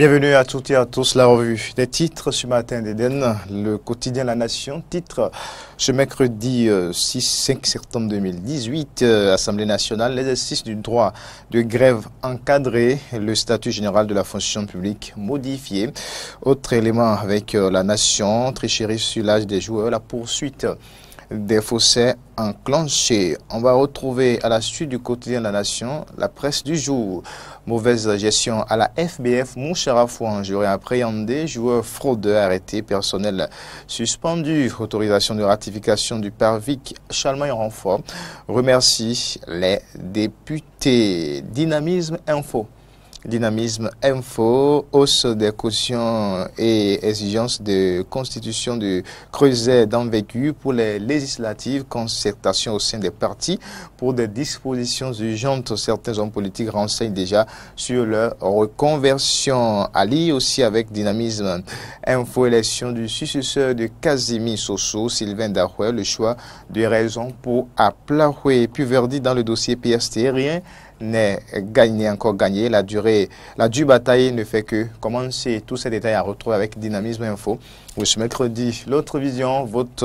Bienvenue à toutes et à tous. La revue des titres ce matin d'Eden, le quotidien La Nation. Titre ce mercredi 6-5 euh, septembre 2018, euh, Assemblée nationale, l'exercice du droit de grève encadré, le statut général de la fonction publique modifié. Autre élément avec euh, La Nation, tricherie sur l'âge des joueurs, la poursuite des fossés enclenchés. On va retrouver à la suite du quotidien de la Nation la presse du jour. Mauvaise gestion à la FBF, Moucharafouan, juré appréhendé, joueur fraudeur arrêté, personnel suspendu, autorisation de ratification du Parvic, en renfort. Remercie les députés. Dynamisme Info. Dynamisme Info, hausse des cautions et exigences de constitution de creuset vécu pour les législatives, concertation au sein des partis pour des dispositions urgentes. Certains hommes politiques renseignent déjà sur leur reconversion. Ali aussi avec Dynamisme Info, élection du successeur de Casimir Soso, Sylvain Darouet, le choix de raison pour à Puis Verdi dans le dossier PST, rien n'est gagné encore gagné. La durée, la due bataille ne fait que commencer. Tous ces détails à retrouver avec Dynamisme Info ce mercredi. L'autre vision, vote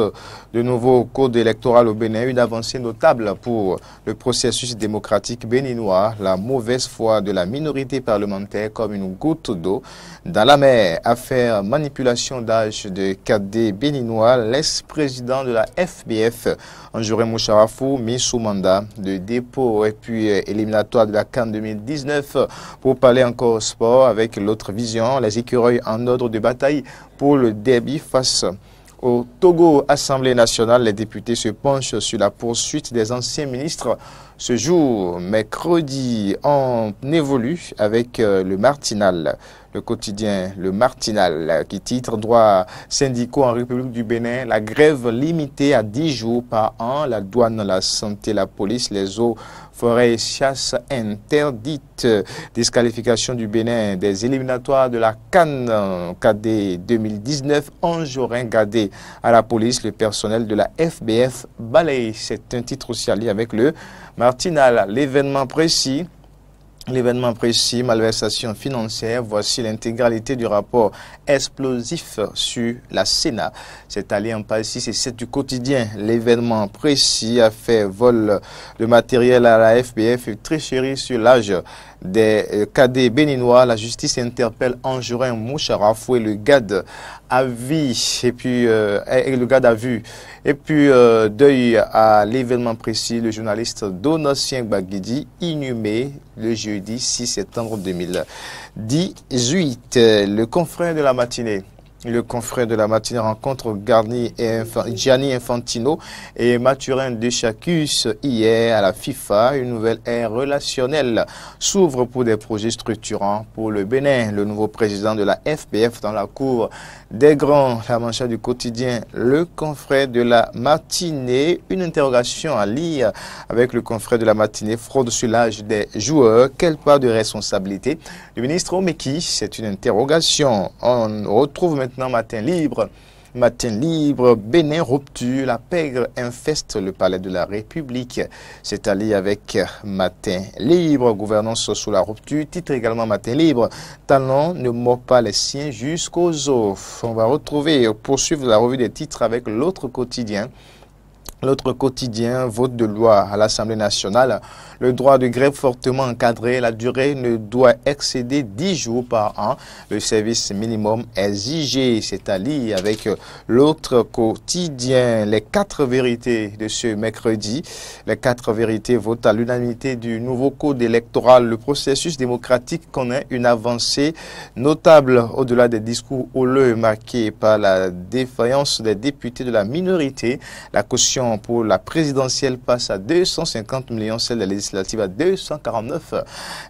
de nouveau code électoral au Bénin, une avancée notable pour le processus démocratique béninois, la mauvaise foi de la minorité parlementaire comme une goutte d'eau dans la mer. Affaire manipulation d'âge de cadet béninois, l'ex-président de la FBF, Anjouré Moucharafou, mis sous mandat de dépôt et puis euh, éliminatoire de la CAN 2019 pour parler encore au sport avec l'autre vision, les écureuils en ordre de bataille pour le débit face au Togo. Assemblée nationale, les députés se penchent sur la poursuite des anciens ministres ce jour, mercredi, on évolue avec euh, le Martinal, le quotidien Le Martinal, qui titre Droit syndicaux en République du Bénin, la grève limitée à 10 jours par an, la douane, la santé, la police, les eaux, forêts chasse interdites, disqualification du Bénin des éliminatoires de la Cannes KD 2019, Anjorin gardé à la police, le personnel de la FBF balaye. C'est un titre aussi allié avec le l'événement précis. L'événement précis, malversation financière, voici l'intégralité du rapport explosif sur la Sénat. C'est allé en pas 6 et 7 du quotidien. L'événement précis a fait vol de matériel à la FBF très chéri sur l'âge des euh, cadets béninois. La justice interpelle jurin Moucharaf, et le garde à vie, et puis le garde à vue. Et puis, euh, euh, deuil à l'événement précis, le journaliste Donatien Baguidi, inhumé le jeudi 6 septembre 2018. Le confrère de la matinée. Le confrère de la matinée rencontre Garni et Gianni Infantino et Mathurin Deschacus hier à la FIFA. Une nouvelle ère relationnelle s'ouvre pour des projets structurants pour le Bénin. Le nouveau président de la FPF dans la Cour des grands la manchette du quotidien, le confrère de la matinée, une interrogation à lire avec le confrère de la matinée, fraude sur l'âge des joueurs, quelle part de responsabilité Le ministre Omeki, c'est une interrogation. On retrouve maintenant Matin Libre. Matin libre, Bénin rupture, la pègre infeste le palais de la République. C'est allé avec Matin libre, gouvernance sous la rupture, titre également Matin libre. Talon ne mord pas les siens jusqu'aux os. On va retrouver, poursuivre la revue des titres avec l'autre quotidien L'autre quotidien, vote de loi à l'Assemblée nationale. Le droit de grève fortement encadré, la durée ne doit excéder 10 jours par an. Le service minimum exigé, c'est à avec l'autre quotidien. Les quatre vérités de ce mercredi. Les quatre vérités votent à l'unanimité du nouveau code électoral. Le processus démocratique connaît une avancée notable au-delà des discours houleux marqués par la défaillance des députés de la minorité. La caution pour la présidentielle passe à 250 millions, celle de la législative à 249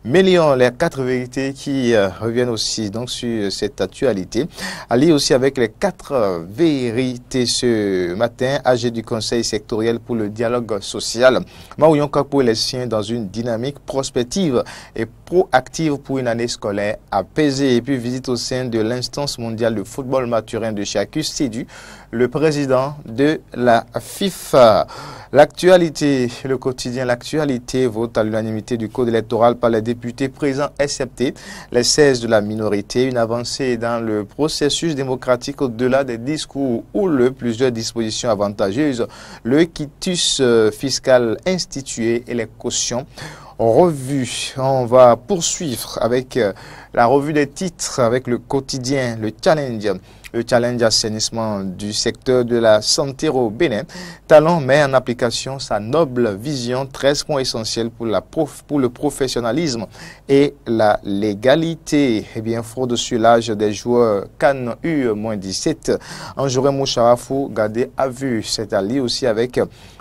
millions. Les quatre vérités qui euh, reviennent aussi donc sur cette actualité. Allié aussi avec les quatre euh, vérités ce matin, âgé du Conseil sectoriel pour le dialogue social. Maouyon Kapo les siens dans une dynamique prospective et proactive pour une année scolaire apaisée. Et puis visite au sein de l'instance mondiale de football maturin de Chacus, c'est le président de la FIFA. L'actualité, le quotidien, l'actualité vote à l'unanimité du code électoral par les députés présents excepté les 16 de la minorité, une avancée dans le processus démocratique au-delà des discours ou le plusieurs dispositions avantageuses, le quitus euh, fiscal institué et les cautions revues. On va poursuivre avec euh, la revue des titres, avec le quotidien, le challenge. Le challenge assainissement du secteur de la santé au Bénin, Talent met en application sa noble vision, 13 points essentiels pour, la prof, pour le professionnalisme et la légalité. Eh bien, fraude sur l'âge des joueurs Cannes U-17, Anjouré Moucharafou, gardé à vue. C'est allié aussi avec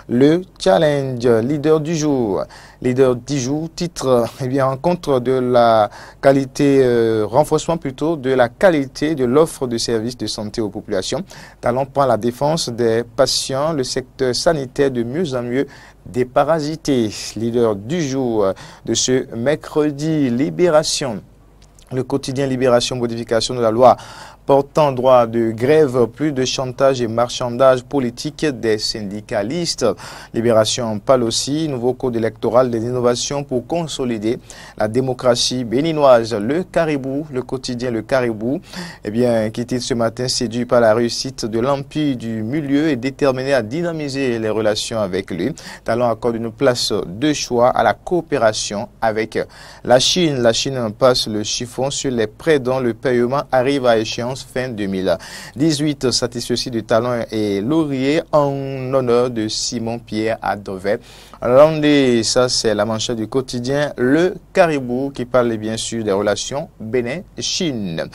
le challenge leader du jour. Leader du jour, titre, eh bien, en contre de la qualité, euh, renforcement plutôt de la qualité de l'offre de services santé aux populations. Talent par la défense des patients, le secteur sanitaire de mieux en mieux des parasités. Leader du jour de ce mercredi, Libération. Le quotidien Libération, modification de la loi portant droit de grève, plus de chantage et marchandage politique des syndicalistes. Libération parle aussi, nouveau code électoral des innovations pour consolider la démocratie béninoise. Le Caribou, le quotidien Le Caribou, eh bien, qui était ce matin séduit par la réussite de l'Empire du milieu et déterminé à dynamiser les relations avec lui. Talon accorde une place de choix à la coopération avec la Chine. La Chine passe le chiffon sur les prêts dont le paiement arrive à échéance fin 2018. Satisfait aussi du talent et laurier en honneur de Simon-Pierre Adovet. dit, ça c'est la manchette du quotidien Le Caribou qui parle bien sûr des relations Bénin-Chine.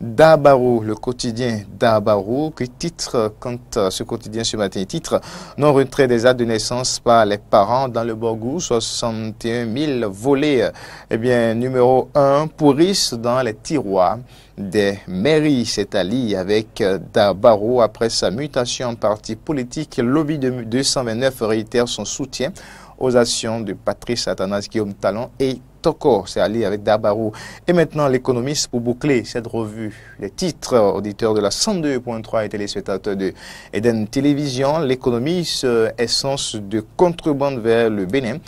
Dabarou, le quotidien Dabarou qui titre, quand ce quotidien ce matin titre, non-retrait des actes de naissance par les parents dans le Borgou, 61 000 volés. Eh bien, numéro 1, pourrissent dans les tiroirs des mairies, s'est alliée avec euh, Darbaro après sa mutation en parti politique. Lobby de 229 réitère son soutien aux actions de Patrice Atanas, Guillaume Talon et Toko, s'est allié avec Darbaro. Et maintenant, l'économiste pour boucler cette revue. Les titres, euh, auditeurs de la 102.3 et téléspectateurs de Eden Télévision, l'économiste, euh, essence de contrebande vers le Bénin.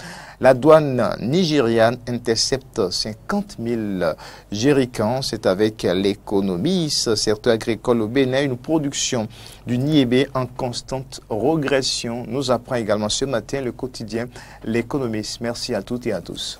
La douane nigériane intercepte 50 000 jéricans. C'est avec l'économiste, secteur agricole au Bénin, une production du Niébé en constante regression. Nous apprend également ce matin le quotidien L'économiste. Merci à toutes et à tous.